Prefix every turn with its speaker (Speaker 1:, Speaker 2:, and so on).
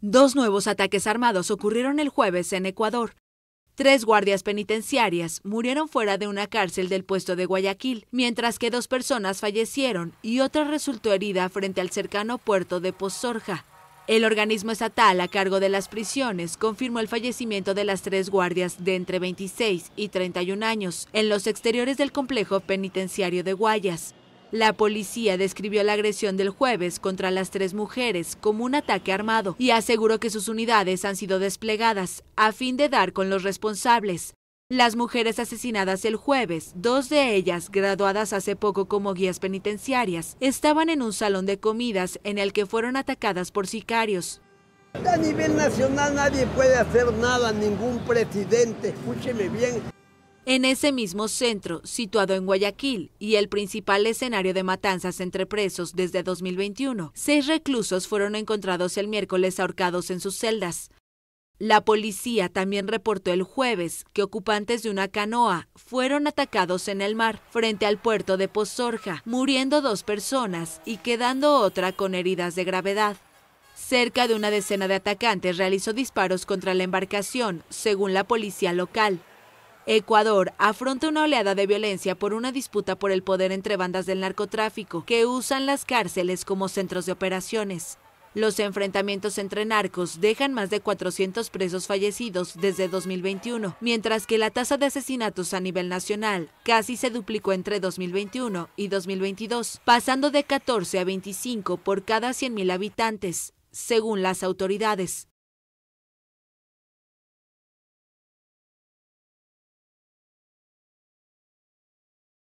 Speaker 1: Dos nuevos ataques armados ocurrieron el jueves en Ecuador. Tres guardias penitenciarias murieron fuera de una cárcel del puesto de Guayaquil, mientras que dos personas fallecieron y otra resultó herida frente al cercano puerto de Pozorja. El organismo estatal a cargo de las prisiones confirmó el fallecimiento de las tres guardias de entre 26 y 31 años en los exteriores del complejo penitenciario de Guayas. La policía describió la agresión del jueves contra las tres mujeres como un ataque armado y aseguró que sus unidades han sido desplegadas a fin de dar con los responsables. Las mujeres asesinadas el jueves, dos de ellas graduadas hace poco como guías penitenciarias, estaban en un salón de comidas en el que fueron atacadas por sicarios.
Speaker 2: A nivel nacional nadie puede hacer nada, ningún presidente, escúcheme bien
Speaker 1: en ese mismo centro, situado en Guayaquil y el principal escenario de matanzas entre presos desde 2021, seis reclusos fueron encontrados el miércoles ahorcados en sus celdas. La policía también reportó el jueves que ocupantes de una canoa fueron atacados en el mar frente al puerto de Pozorja, muriendo dos personas y quedando otra con heridas de gravedad. Cerca de una decena de atacantes realizó disparos contra la embarcación, según la policía local. Ecuador afronta una oleada de violencia por una disputa por el poder entre bandas del narcotráfico que usan las cárceles como centros de operaciones. Los enfrentamientos entre narcos dejan más de 400 presos fallecidos desde 2021, mientras que la tasa de asesinatos a nivel nacional casi se duplicó entre 2021 y 2022, pasando de 14 a 25 por cada 100.000 habitantes, según las autoridades.